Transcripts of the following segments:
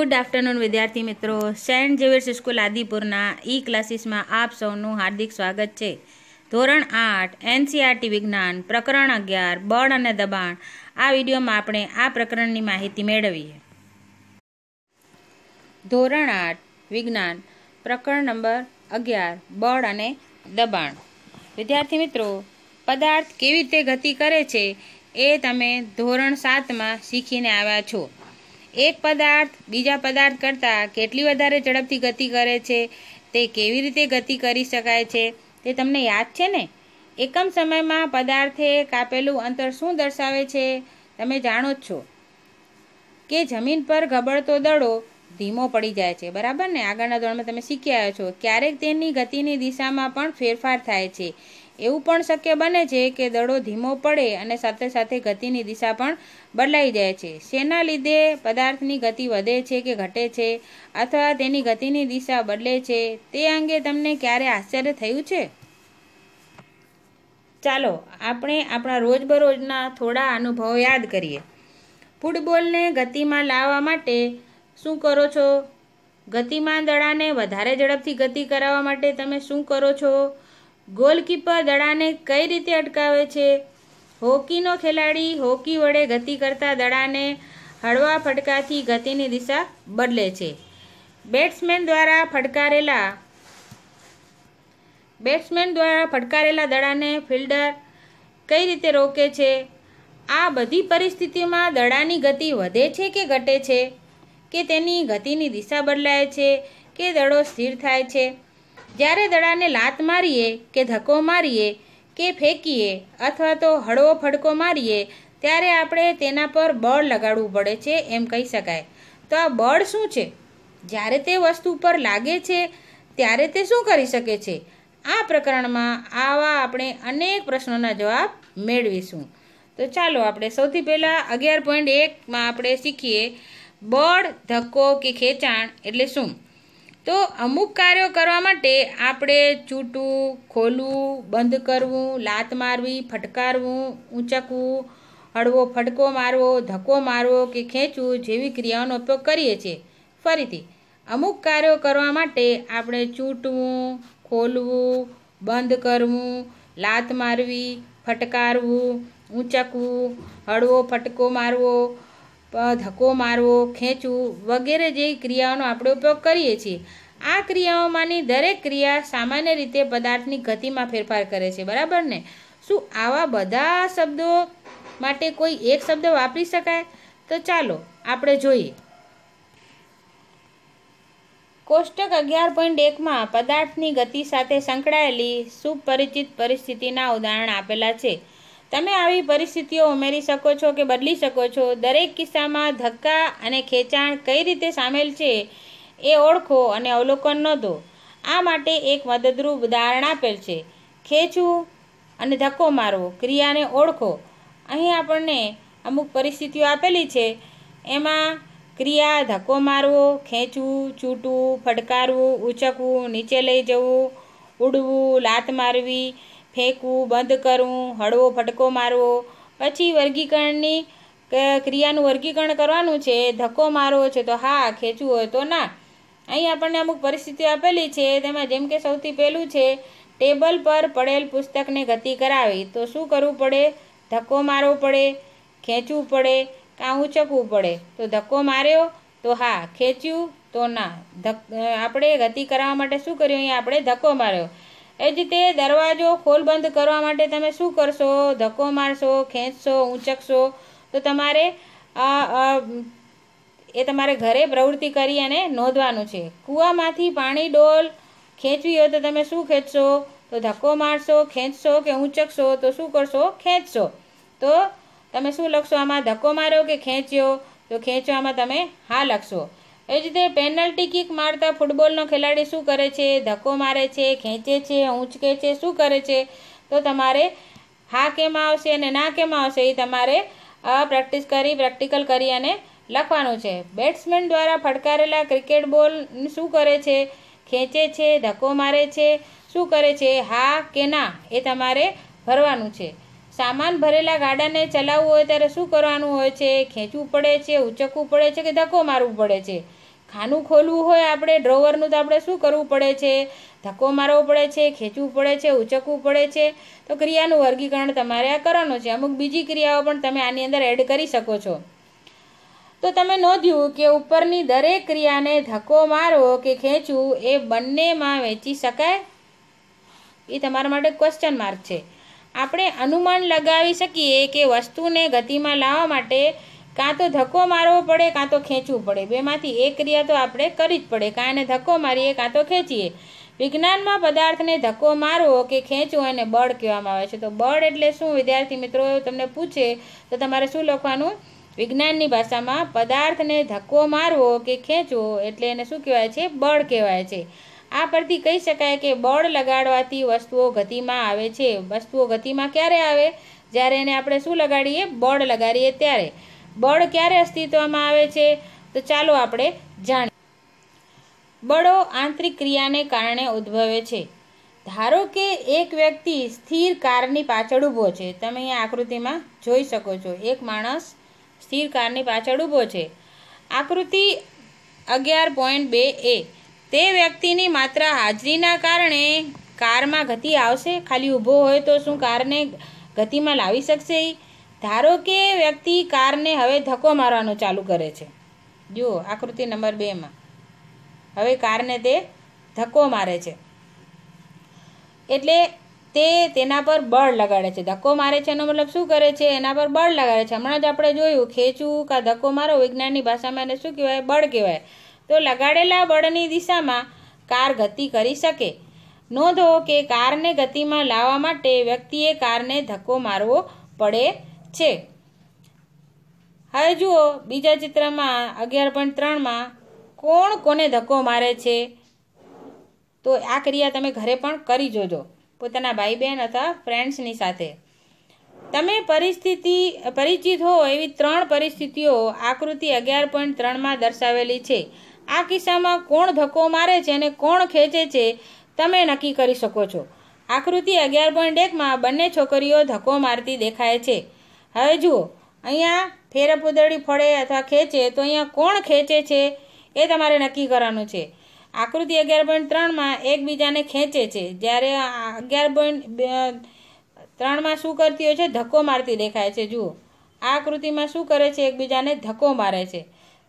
good afternoon વિદ્યાર્થી મિત્રો Saint Xavier's school આદિપુરના ઈ ક્લાસીસમાં આપ સૌનું હાર્દિક સ્વાગત છે ધોરણ આઠ એનસીઆરટી વિજ્ઞાન પ્રકરણ અગિયાર બળ અને દબાણ આ વિડીયોમાં આપણે આ પ્રકરણની માહિતી મેળવીએ ધોરણ આઠ વિજ્ઞાન પ્રકરણ નંબર અગિયાર બળ અને દબાણ વિદ્યાર્થી મિત્રો પદાર્થ કેવી રીતે ગતિ કરે છે એ તમે ધોરણ સાતમાં શીખીને આવ્યા છો એક પદાર્થ બીજા પદાર્થ કરતાં કેટલી વધારે ઝડપથી ગતિ કરે છે તે કેવી રીતે ગતિ કરી શકાય છે તે તમને યાદ છે ને એકમ સમયમાં પદાર્થે કાપેલું અંતર શું દર્શાવે છે તમે જાણો જ છો કે જમીન પર ગબડતો દડો ધીમો પડી જાય છે બરાબર ને આગળના ધોરણમાં તમે શીખી આવ્યા છો ક્યારેક તેની ગતિની દિશામાં પણ ફેરફાર થાય છે એવું પણ શક્ય બને છે કે દડો ધીમો પડે અને સાથે સાથે ગતિની દિશા પણ બદલાઈ જાય છે શેના લીધે પદાર્થની ગતિ વધે છે કે ઘટે છે અથવા તેની ગતિની દિશા બદલે છે તે અંગે તમને ક્યારે આશ્ચર્ય થયું છે ચાલો આપણે આપણા રોજબરોજના થોડા અનુભવો યાદ કરીએ ફૂટબોલને ગતિમાં લાવવા માટે શું કરો છો ગતિમાન દડાને વધારે ઝડપથી ગતિ કરાવવા માટે તમે શું કરો છો ગોલકીપર દડાને કઈ રીતે અટકાવે છે હોકીનો ખેલાડી હોકી વડે ગતિ કરતા દડાને હળવા ફટકાથી ગતિની દિશા બદલે છે બેટ્સમેન દ્વારા ફટકારેલા બેટ્સમેન દ્વારા ફટકારેલા દડાને ફિલ્ડર કઈ રીતે રોકે છે આ બધી પરિસ્થિતિમાં દડાની ગતિ વધે છે કે ઘટે છે કે તેની ગતિની દિશા બદલાય છે કે દડો સ્થિર થાય છે જ્યારે દડાને લાત મારીએ કે ધક્કો મારીએ કે ફેંકીએ અથવા તો હળવો ફડકો મારીએ ત્યારે આપણે તેના પર બળ લગાડવું પડે છે એમ કહી શકાય તો આ બળ શું છે જ્યારે તે વસ્તુ પર લાગે છે ત્યારે તે શું કરી શકે છે આ પ્રકરણમાં આવા આપણે અનેક પ્રશ્નોના જવાબ મેળવીશું તો ચાલો આપણે સૌથી પહેલાં અગિયાર પોઈન્ટ એકમાં આપણે શીખીએ બળ ધક્કો કે ખેંચાણ એટલે શું તો અમુક કાર્યો કરવા માટે આપણે ચૂંટવું ખોલવું બંધ કરવું લાત મારવી ફટકારવું ઊંચકવું હળવો ફટકો મારવો ધક્કો મારવો કે ખેંચવું જેવી ક્રિયાઓનો ઉપયોગ કરીએ છીએ ફરીથી અમુક કાર્યો કરવા માટે આપણે ચૂંટવું ખોલવું બંધ કરવું લાત મારવી ફટકારવું ઊંચકવું હળવો ફટકો મારવો ધક્કો મારવો ખેંચવું વગેરે જેવી ક્રિયાઓનો આપણે ઉપયોગ કરીએ છીએ આ ક્રિયાઓમાંની દરેક ક્રિયા સામાન્ય રીતે પદાર્થની ગતિમાં ફેરફાર કરે છે બરાબર ને શું આવા બધા શબ્દો માટે કોઈ એક શબ્દ વાપરી શકાય તો ચાલો આપણે જોઈએ કોષ્ટક અગિયાર પોઈન્ટ એકમાં પદાર્થની ગતિ સાથે સંકળાયેલી સુપરિચિત પરિસ્થિતિના ઉદાહરણ આપેલા છે તમે આવી પરિસ્થિતિઓ ઉમેરી શકો છો કે બદલી શકો છો દરેક કિસ્સામાં ધક્કા અને ખેંચાણ કઈ રીતે સામેલ છે એ ઓળખો અને અવલોકન નોંધો આ માટે એક મદદરૂપ ઉદાહરણ આપેલ છે ખેંચવું અને ધક્કો મારવો ક્રિયાને ઓળખો અહીં આપણને અમુક પરિસ્થિતિઓ આપેલી છે એમાં ક્રિયા ધક્કો મારવો ખેંચવું છૂટવું ફટકારવું ઉચકવું નીચે લઈ જવું ઉડવું લાત મારવી ફેંકવું બંધ કરવું હળવો ફટકો મારવો પછી વર્ગીકરણની ક્રિયાનું વર્ગીકરણ કરવાનું છે ધક્કો મારવો છે તો હા ખેંચવું હોય તો ના અહીં આપણને અમુક પરિસ્થિતિ આપેલી છે તેમાં જેમ કે સૌથી પહેલું છે ટેબલ પર પડેલ પુસ્તકને ગતિ કરાવી તો શું કરવું પડે ધક્કો મારવો પડે ખેંચવું પડે કાં ઉચકવું પડે તો ધક્કો માર્યો તો હા ખેંચ્યું તો ના ધક આપણે ગતિ કરાવવા માટે શું કર્યું અહીંયા આપણે ધક્કો માર્યો એ જ રીતે દરવાજો ખોલ બંધ કરવા માટે તમે શું કરશો ધક્કો મારશો ખેંચશો ઊંચકશો તો તમારે એ તમારે ઘરે પ્રવૃત્તિ કરી અને નોંધવાનું છે કૂવામાંથી પાણી ડોલ ખેંચવી હોય તો તમે શું ખેંચશો તો ધક્કો મારશો ખેંચશો કે ઊંચકશો તો શું કરશો ખેંચશો તો તમે શું લખશો આમાં ધક્કો માર્યો કે ખેંચ્યો તો ખેંચવામાં તમે હા લખશો એ જ રીતે પેનલ્ટી કિક મારતા ફૂટબોલનો ખેલાડી શું કરે છે ધક્કો મારે છે ખેંચે છે ઊંચકે છે શું કરે છે તો તમારે હા કેમાં આવશે અને ના કેમાં આવશે એ તમારે પ્રેક્ટિસ કરી પ્રેક્ટિકલ કરી અને લખવાનું છે બેટ્સમેન દ્વારા ફટકારેલા ક્રિકેટ બોલ શું કરે છે ખેંચે છે ધક્કો મારે છે શું કરે છે હા કે ના એ તમારે ભરવાનું છે સામાન ભરેલા ગાડાને ચલાવવું હોય ત્યારે શું કરવાનું હોય છે ખેંચવું પડે છે ઉચકવું પડે છે કે ધક્કો મારવું પડે છે ખાનું ખોલવું હોય આપણે ડ્રોવરનું તો આપણે શું કરવું પડે છે ધક્કો મારવો પડે છે ખેંચવું પડે છે ઉચકવું પડે છે તો ક્રિયાનું વર્ગીકરણ તમારે આ કરવાનું છે અમુક બીજી ક્રિયાઓ પણ તમે આની અંદર એડ કરી શકો છો તો તમે નોંધ્યું કે ઉપરની દરેક ક્રિયાને ધક્કો મારવો કે ખેંચવું એ બંનેમાં વેચી શકાય એ તમારા માટે ક્વેશ્ચન માર્ક છે આપણે અનુમાન લગાવી શકીએ કે વસ્તુને ગતિમાં લાવવા માટે કાં તો ધક્કો મારવો પડે કાં તો ખેંચવું પડે બેમાંથી એક ક્રિયા તો આપણે કરી જ પડે કાં એને ધક્કો મારીએ કાં તો ખેંચીએ વિજ્ઞાનમાં પદાર્થને ધક્કો મારવો કે ખેંચવો એને બળ કહેવામાં આવે છે તો બળ એટલે શું વિદ્યાર્થી મિત્રો તમને પૂછે તો તમારે શું લખવાનું વિજ્ઞાનની ભાષામાં પદાર્થને ધક્કો મારવો કે ખેંચવો એટલે એને શું કહેવાય છે બળ કહેવાય છે આ પરથી કહી શકાય કે બળ લગાડવાથી વસ્તુઓ ગતિમાં આવે છે વસ્તુઓ ગતિમાં ક્યારે આવે જ્યારે એને આપણે શું લગાડીએ બળ લગાડીએ ત્યારે બળ ક્યારે અસ્તિત્વમાં આવે છે તો ચાલો આપણે જાણીએ બળો આંતરિક ક્રિયાને કારણે ઉદ્ભવે છે ધારો કે એક વ્યક્તિ સ્થિર કારની પાછળ ઊભો છે તમે અહીં આકૃતિમાં જોઈ શકો છો એક માણસ સ્થિર કારની પાછળ ઊભો છે આકૃતિ અગિયાર પોઈન્ટ બે એ તે વ્યક્તિની માત્ર હાજરીના કારણે કારમાં ગતિ આવશે ખાલી ઊભો હોય તો શું કારને ગતિમાં લાવી શકશે ધારો કે વ્યક્તિ કારને હવે ધક્કો મારવાનું ચાલુ કરે છે જુઓ આકૃતિ નંબર બેમાં હવે કારને તે ધક્કો મારે છે એટલે તે તેના પર બળ લગાડે છે ધક્કો મારે છે એનો મતલબ શું કરે છે એના પર બળ લગાડે છે હમણાં જ આપણે જોયું ખેંચવું કા ધક્કો મારો વિજ્ઞાનની ભાષામાં એને શું કહેવાય બળ કહેવાય તો લગાડેલા બળની દિશામાં કાર ગતિ કરી શકે નોંધો કે કારને ગતિમાં લાવવા માટે વ્યક્તિએ કારને ધક્કો મારવો પડે છે હવે જુઓ બીજા ચિત્રમાં અગિયાર પોઈન્ટ ત્રણમાં કોણ કોને ધક્કો મારે છે તો આ ક્રિયા તમે ઘરે પણ કરી જોજો પોતાના ભાઈ બહેન અથવા ફ્રેન્ડ્સની સાથે તમે પરિસ્થિતિ પરિચિત હો એવી ત્રણ પરિસ્થિતિઓ આકૃતિ અગિયાર પોઈન્ટ ત્રણમાં દર્શાવેલી છે આ કિસ્સામાં કોણ ધક્કો મારે છે અને કોણ ખેંચે છે તમે નક્કી કરી શકો છો આકૃતિ અગિયાર પોઈન્ટ એકમાં બંને છોકરીઓ ધક્કો મારતી દેખાય છે હવે જુઓ અહીંયા ફેરે પૂતળી ફળે અથવા ખેંચે તો અહીંયા કોણ ખેંચે છે એ તમારે નક્કી કરવાનું છે આકૃતિ અગિયાર પોઈન્ટ ત્રણમાં એકબીજાને ખેંચે છે જ્યારે અગિયાર પોઈન્ટ ત્રણમાં શું કરતી હોય છે ધક્કો મારતી દેખાય છે જુઓ આ આકૃતિમાં શું કરે છે એકબીજાને ધક્કો મારે છે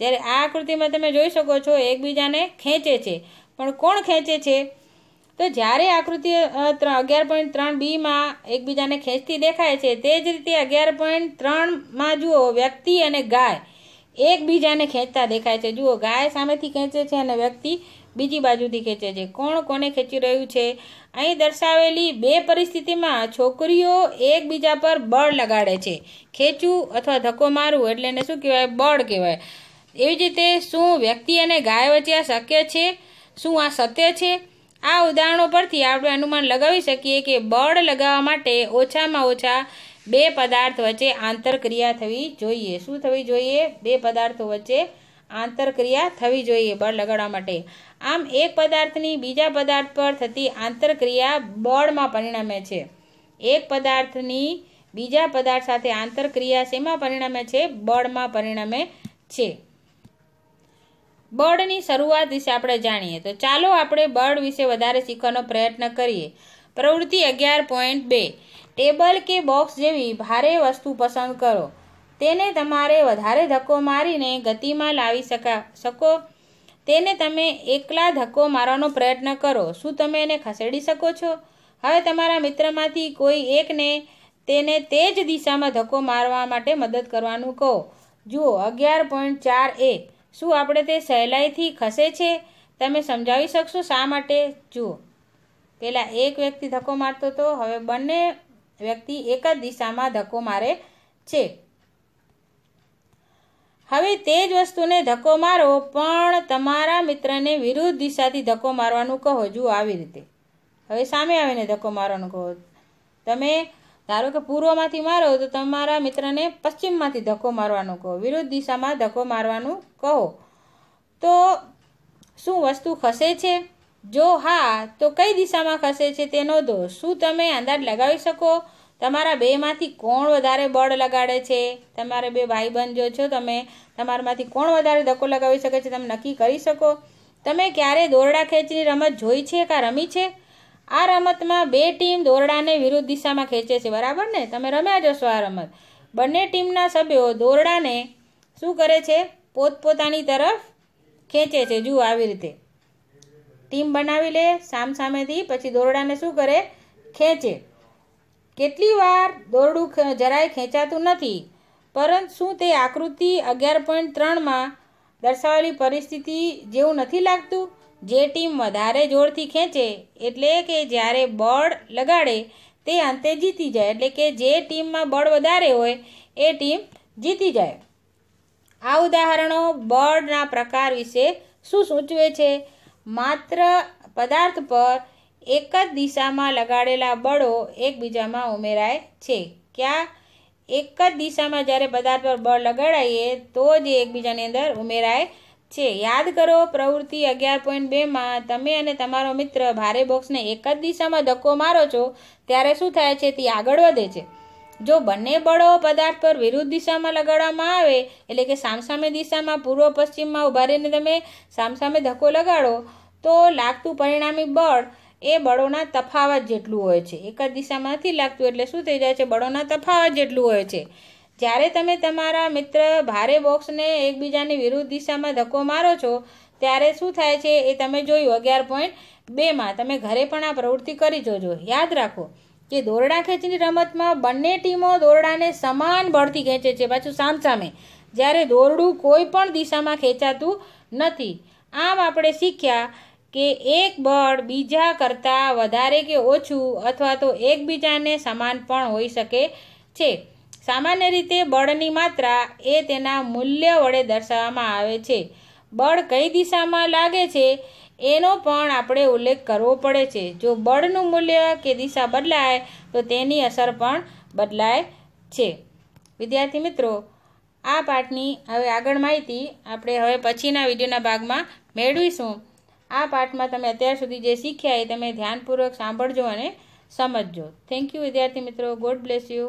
જ્યારે આ આકૃતિમાં તમે જોઈ શકો છો એકબીજાને ખેંચે છે પણ કોણ ખેંચે છે તો જ્યારે આકૃતિ અગિયાર પોઈન્ટ ત્રણ બીમાં એકબીજાને ખેંચતી દેખાય છે તે જ રીતે અગિયાર પોઈન્ટ ત્રણમાં જુઓ વ્યક્તિ અને ગાય એકબીજાને ખેંચતા દેખાય છે જુઓ ગાય સામેથી ખેંચે છે અને વ્યક્તિ બીજી બાજુથી ખેંચે છે કોણ કોને ખેંચી રહ્યું છે અહીં દર્શાવેલી બે પરિસ્થિતિમાં છોકરીઓ એકબીજા પર બળ લગાડે છે ખેંચવું અથવા ધક્કો મારવું એટલે એને શું કહેવાય બળ કહેવાય એવી જ રીતે શું વ્યક્તિ અને ગાય વચ્ચે આ શક્ય છે શું આ સત્ય છે આ ઉદાહરણો પરથી આપણે અનુમાન લગાવી શકીએ કે બળ લગાવવા માટે ઓછામાં ઓછા બે પદાર્થ વચ્ચે આંતરક્રિયા થવી જોઈએ શું થવી જોઈએ બે પદાર્થો વચ્ચે આંતરક્રિયા થવી જોઈએ બળ લગાડવા માટે આમ એક પદાર્થની બીજા પદાર્થ પર થતી આંતરક્રિયા બળમાં પરિણમે છે એક પદાર્થની બીજા પદાર્થ સાથે આંતરક્રિયા શેમાં પરિણમે છે બળમાં પરિણમે છે બર્ડની શરૂઆત વિશે આપણે જાણીએ તો ચાલો આપણે બર્ડ વિશે વધારે શીખવાનો પ્રયત્ન કરીએ પ્રવૃત્તિ અગિયાર પોઈન્ટ બે ટેબલ કે બોક્સ જેવી ભારે વસ્તુ પસંદ કરો તેને તમારે વધારે ધક્કો મારીને ગતિમાં લાવી શકા શકો તેને તમે એકલા ધક્કો મારવાનો પ્રયત્ન કરો શું તમે એને ખસેડી શકો છો હવે તમારા મિત્રમાંથી કોઈ એકને તેને તે જ દિશામાં ધક્કો મારવા માટે મદદ કરવાનું કહો જુઓ અગિયાર પોઈન્ટ ચાર એક શું આપણે તે સહેલાઈથી ખસે છે તમે સમજાવી શકશો શા માટે જુઓ પહેલાં એક વ્યક્તિ ધક્કો મારતો હતો હવે બંને વ્યક્તિ એક જ દિશામાં ધક્કો મારે છે હવે તે જ વસ્તુને ધક્કો મારો પણ તમારા મિત્રને વિરુદ્ધ દિશાથી ધક્કો મારવાનું કહો જુઓ આવી રીતે હવે સામે આવીને ધક્કો મારવાનું કહો તમે ધારો કે પૂર્વમાંથી મારો તો તમારા મિત્રને પશ્ચિમમાંથી ધક્કો મારવાનો કહો વિરુદ્ધ દિશામાં ધક્કો મારવાનું કહો તો શું વસ્તુ ખસે છે જો હા તો કઈ દિશામાં ખસે છે તેનો દો શું તમે અંદાજ લગાવી શકો તમારા બેમાંથી કોણ વધારે બળ લગાડે છે તમારે બે ભાઈબંધ જો છો તમે તમારામાંથી કોણ વધારે ધક્કો લગાવી શકે છે તમે નક્કી કરી શકો તમે ક્યારે દોરડા ખેંચની રમત જોઈ છે કાં રમી છે આ રમતમાં બે ટીમ દોરડાને વિરુદ્ધ દિશામાં ખેંચે છે બરાબર ને તમે રમ્યા જશો આ રમત બંને ટીમના સભ્યો દોરડાને શું કરે છે પોતપોતાની તરફ ખેંચે છે જુઓ આવી રીતે ટીમ બનાવી લે સામ સામેથી પછી દોરડાને શું કરે ખેંચે કેટલી વાર દોરડું જરાય ખેંચાતું નથી પરંતુ શું તે આકૃતિ અગિયાર પોઈન્ટ ત્રણમાં દર્શાવેલી પરિસ્થિતિ જેવું નથી લાગતું જે ટીમ વધારે જોરથી ખેંચે એટલે કે જ્યારે બળ લગાડે તે અંતે જીતી જાય એટલે કે જે ટીમમાં બળ વધારે હોય એ ટીમ જીતી જાય આ ઉદાહરણો બળના પ્રકાર વિશે શું સૂચવે છે માત્ર પદાર્થ પર એક જ દિશામાં લગાડેલા બળો એકબીજામાં ઉમેરાય છે ક્યાં એક જ દિશામાં જ્યારે પદાર્થ પર બળ લગાડાઈએ તો જ એકબીજાની અંદર ઉમેરાય છે યાદ કરો પ્રવૃત્તિ અગિયાર પોઈન્ટ બેમાં તમે અને તમારો મિત્ર ભારે બોક્સને એક જ દિશામાં ધક્કો મારો છો ત્યારે શું થાય છે તે આગળ વધે છે જો બંને બળો પદાર્થ પર વિરુદ્ધ દિશામાં લગાડવામાં આવે એટલે કે સામસામે દિશામાં પૂર્વ પશ્ચિમમાં ઉભા રહીને તમે સામસામે ધક્કો લગાડો તો લાગતું પરિણામી બળ એ બળોના તફાવત જેટલું હોય છે એક જ દિશામાં નથી લાગતું એટલે શું થઈ જાય છે બળોના તફાવત જેટલું હોય છે જ્યારે તમે તમારા મિત્ર ભારે બોક્સને એકબીજાની વિરુદ્ધ દિશામાં ધક્કો મારો છો ત્યારે શું થાય છે એ તમે જોયું અગિયાર પોઈન્ટ બેમાં તમે ઘરે પણ આ પ્રવૃત્તિ કરી જોજો યાદ રાખો કે દોરડા ખેંચની રમતમાં બંને ટીમો દોરડાને સમાન બળથી ખેંચે છે પાછું સામસામે જ્યારે દોરડું કોઈ પણ દિશામાં ખેંચાતું નથી આમ આપણે શીખ્યા કે એક બળ બીજા કરતાં વધારે કે ઓછું અથવા તો એકબીજાને સમાન પણ હોઈ શકે છે સામાન્ય રીતે બળની માત્રા એ તેના મૂલ્ય વડે દર્શાવવામાં આવે છે બળ કઈ દિશામાં લાગે છે એનો પણ આપણે ઉલ્લેખ કરવો પડે છે જો બળનું મૂલ્ય કે દિશા બદલાય તો તેની અસર પણ બદલાય છે વિદ્યાર્થી મિત્રો આ પાઠની હવે આગળ માહિતી આપણે હવે પછીના વિડીયોના ભાગમાં મેળવીશું આ પાઠમાં તમે અત્યાર સુધી જે શીખ્યા એ તમે ધ્યાનપૂર્વક સાંભળજો અને સમજજો થેન્ક યુ વિદ્યાર્થી મિત્રો ગોડ બ્લેસ યુ